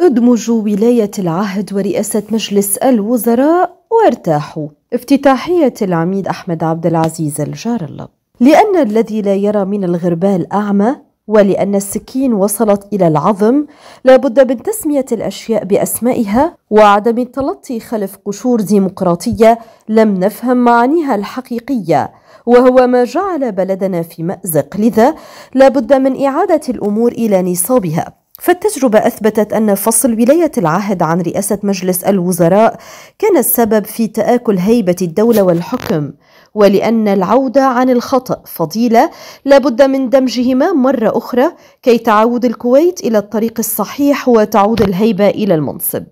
ادمجوا ولاية العهد ورئاسة مجلس الوزراء وارتاحوا افتتاحية العميد أحمد عبد العزيز الجار الله لأن الذي لا يرى من الغربال أعمى ولأن السكين وصلت إلى العظم لابد من تسمية الأشياء بأسمائها وعدم التلطي خلف قشور ديمقراطية لم نفهم معانيها الحقيقية وهو ما جعل بلدنا في مأزق لذا لابد من إعادة الأمور إلى نصابها فالتجربة أثبتت أن فصل ولاية العهد عن رئاسة مجلس الوزراء كان السبب في تآكل هيبة الدولة والحكم، ولأن العودة عن الخطأ فضيلة لابد من دمجهما مرة أخرى كي تعود الكويت إلى الطريق الصحيح وتعود الهيبة إلى المنصب.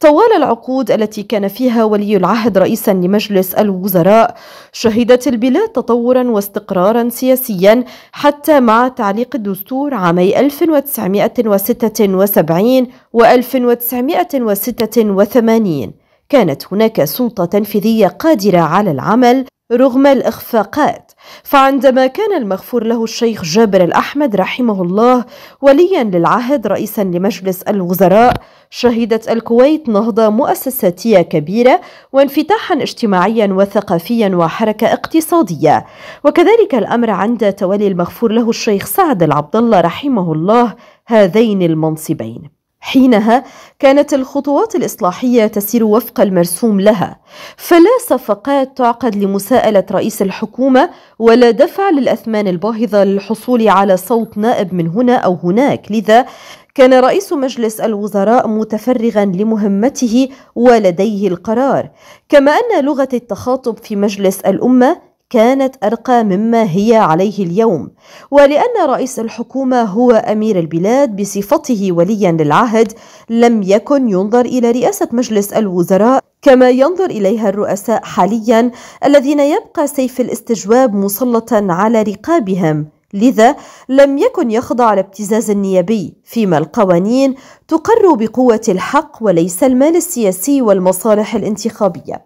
طوال العقود التي كان فيها ولي العهد رئيسا لمجلس الوزراء شهدت البلاد تطورا واستقرارا سياسيا حتى مع تعليق الدستور عامي 1976 و 1986 كانت هناك سلطة تنفيذية قادرة على العمل رغم الإخفاقات فعندما كان المغفور له الشيخ جابر الأحمد رحمه الله وليا للعهد رئيسا لمجلس الوزراء شهدت الكويت نهضة مؤسساتية كبيرة وانفتاحا اجتماعيا وثقافيا وحركة اقتصادية وكذلك الأمر عند تولي المغفور له الشيخ سعد العبد الله رحمه الله هذين المنصبين حينها كانت الخطوات الإصلاحية تسير وفق المرسوم لها فلا صفقات تعقد لمساءلة رئيس الحكومة ولا دفع للأثمان الباهظة للحصول على صوت نائب من هنا أو هناك لذا كان رئيس مجلس الوزراء متفرغا لمهمته ولديه القرار كما أن لغة التخاطب في مجلس الأمة كانت أرقى مما هي عليه اليوم ولأن رئيس الحكومة هو أمير البلاد بصفته وليا للعهد لم يكن ينظر إلى رئاسة مجلس الوزراء كما ينظر إليها الرؤساء حاليا الذين يبقى سيف الاستجواب مسلطا على رقابهم لذا لم يكن يخضع لابتزاز نيابي فيما القوانين تقر بقوة الحق وليس المال السياسي والمصالح الانتخابية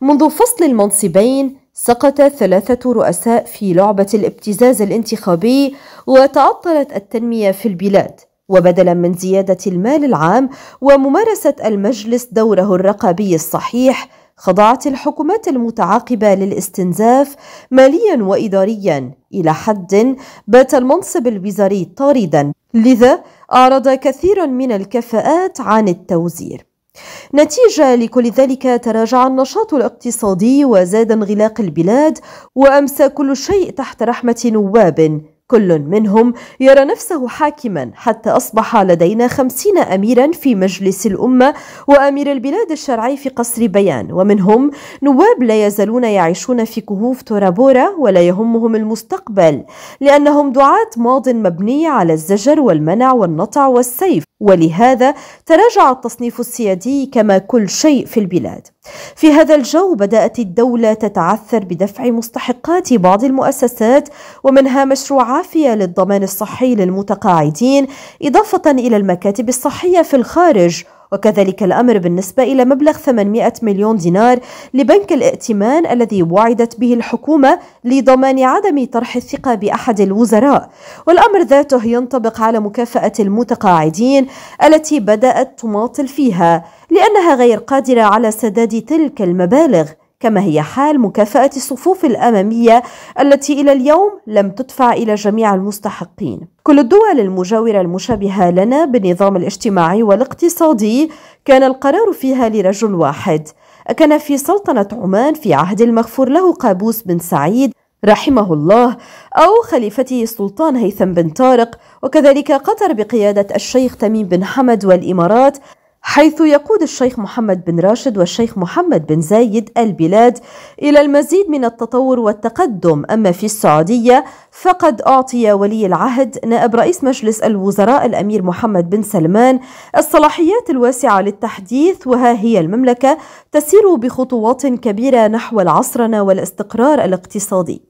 منذ فصل المنصبين سقط ثلاثة رؤساء في لعبة الابتزاز الانتخابي وتعطلت التنمية في البلاد وبدلا من زيادة المال العام وممارسة المجلس دوره الرقابي الصحيح خضعت الحكومات المتعاقبة للاستنزاف ماليا وإداريا إلى حد بات المنصب الوزاري طاردا لذا أعرض كثير من الكفاءات عن التوزير نتيجة لكل ذلك تراجع النشاط الاقتصادي وزاد انغلاق البلاد وأمسى كل شيء تحت رحمة نواب كل منهم يرى نفسه حاكما حتى أصبح لدينا خمسين أميرا في مجلس الأمة وأمير البلاد الشرعي في قصر بيان ومنهم نواب لا يزالون يعيشون في كهوف تورابورا ولا يهمهم المستقبل لأنهم دعاة ماض مبني على الزجر والمنع والنطع والسيف ولهذا تراجع التصنيف السيادي كما كل شيء في البلاد في هذا الجو بدأت الدولة تتعثر بدفع مستحقات بعض المؤسسات ومنها مشروع عافية للضمان الصحي للمتقاعدين إضافة إلى المكاتب الصحية في الخارج وكذلك الأمر بالنسبة إلى مبلغ 800 مليون دينار لبنك الائتمان الذي وعدت به الحكومة لضمان عدم طرح الثقة بأحد الوزراء والأمر ذاته ينطبق على مكافأة المتقاعدين التي بدأت تماطل فيها لأنها غير قادرة على سداد تلك المبالغ كما هي حال مكافأة الصفوف الأمامية التي إلى اليوم لم تدفع إلى جميع المستحقين. كل الدول المجاورة المشابهة لنا بالنظام الاجتماعي والاقتصادي كان القرار فيها لرجل واحد. أكن في سلطنة عمان في عهد المغفور له قابوس بن سعيد رحمه الله أو خليفته السلطان هيثم بن طارق وكذلك قطر بقيادة الشيخ تميم بن حمد والإمارات حيث يقود الشيخ محمد بن راشد والشيخ محمد بن زايد البلاد إلى المزيد من التطور والتقدم أما في السعودية فقد أعطي ولي العهد نائب رئيس مجلس الوزراء الأمير محمد بن سلمان الصلاحيات الواسعة للتحديث وها هي المملكة تسير بخطوات كبيرة نحو العصرنة والاستقرار الاقتصادي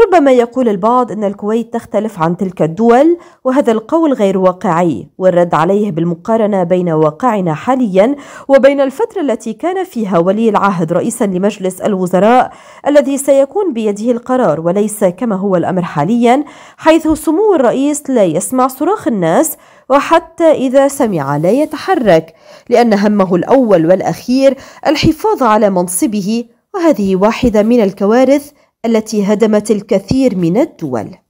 ربما يقول البعض أن الكويت تختلف عن تلك الدول وهذا القول غير واقعي والرد عليه بالمقارنة بين واقعنا حاليا وبين الفترة التي كان فيها ولي العهد رئيسا لمجلس الوزراء الذي سيكون بيده القرار وليس كما هو الأمر حاليا حيث سمو الرئيس لا يسمع صراخ الناس وحتى إذا سمع لا يتحرك لأن همه الأول والأخير الحفاظ على منصبه وهذه واحدة من الكوارث التي هدمت الكثير من الدول